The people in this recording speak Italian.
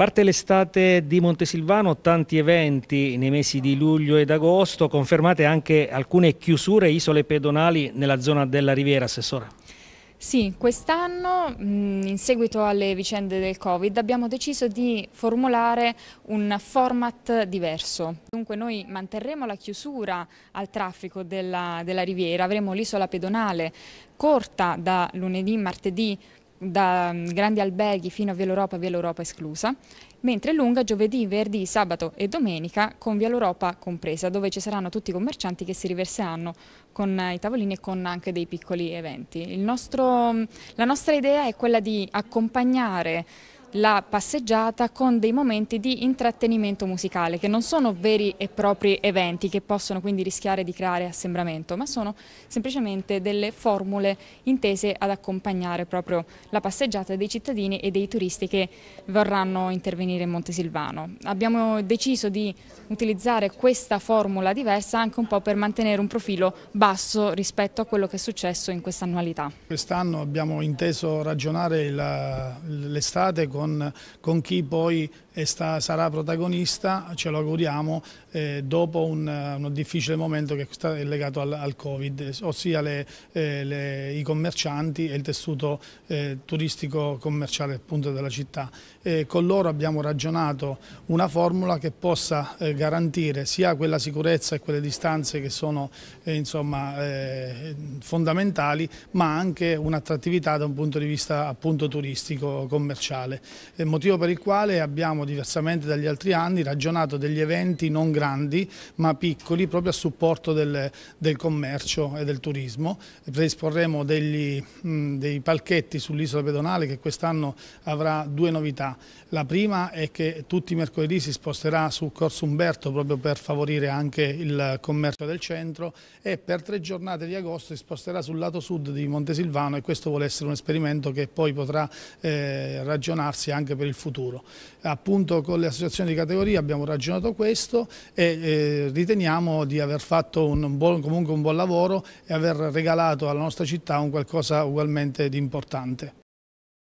Parte l'estate di Montesilvano, tanti eventi nei mesi di luglio ed agosto, confermate anche alcune chiusure isole pedonali nella zona della Riviera, Assessora? Sì, quest'anno mm, in seguito alle vicende del Covid abbiamo deciso di formulare un format diverso. Dunque noi manterremo la chiusura al traffico della, della riviera, avremo l'isola pedonale corta da lunedì, martedì da mm, grandi alberghi fino a Via Europa, Via Europa esclusa, mentre è lunga giovedì, venerdì, sabato e domenica con Via Europa compresa, dove ci saranno tutti i commercianti che si riverseranno con eh, i tavolini e con anche dei piccoli eventi. Nostro, mm, la nostra idea è quella di accompagnare la passeggiata con dei momenti di intrattenimento musicale che non sono veri e propri eventi che possono quindi rischiare di creare assembramento ma sono semplicemente delle formule intese ad accompagnare proprio la passeggiata dei cittadini e dei turisti che vorranno intervenire in Montesilvano. Abbiamo deciso di utilizzare questa formula diversa anche un po' per mantenere un profilo basso rispetto a quello che è successo in questa annualità. Quest'anno abbiamo inteso ragionare l'estate con con, con chi poi sta, sarà protagonista, ce lo auguriamo, eh, dopo un, un, difficile momento che è legato al, al Covid, ossia le, eh, le, i commercianti e il tessuto eh, turistico commerciale appunto, della città. Eh, con loro abbiamo ragionato una formula che possa eh, garantire sia quella sicurezza e quelle distanze che sono eh, insomma, fondamentali, ma anche un'attrattività da un punto di vista appunto, turistico commerciale. Eh, motivo per il quale abbiamo, diversamente dagli altri anni, ragionato degli eventi non grandi ma piccoli proprio a supporto del, del commercio e del turismo. Predisporremo degli, mh, mm, dei palchetti sull'isola pedonale che quest'anno avrà due novità. La prima è che tutti i mercoledì si sposterà su Corso Umberto proprio per favorire anche il commercio del centro e per tre giornate di agosto si sposterà sul lato sud di Montesilvano e questo vuole essere un esperimento che poi potrà eh, ragionarsi prepararsi anche per il futuro. Appunto con le associazioni di categoria abbiamo ragionato questo e eh, riteniamo di aver fatto un buon, comunque un buon lavoro e aver regalato alla nostra città un qualcosa ugualmente di importante.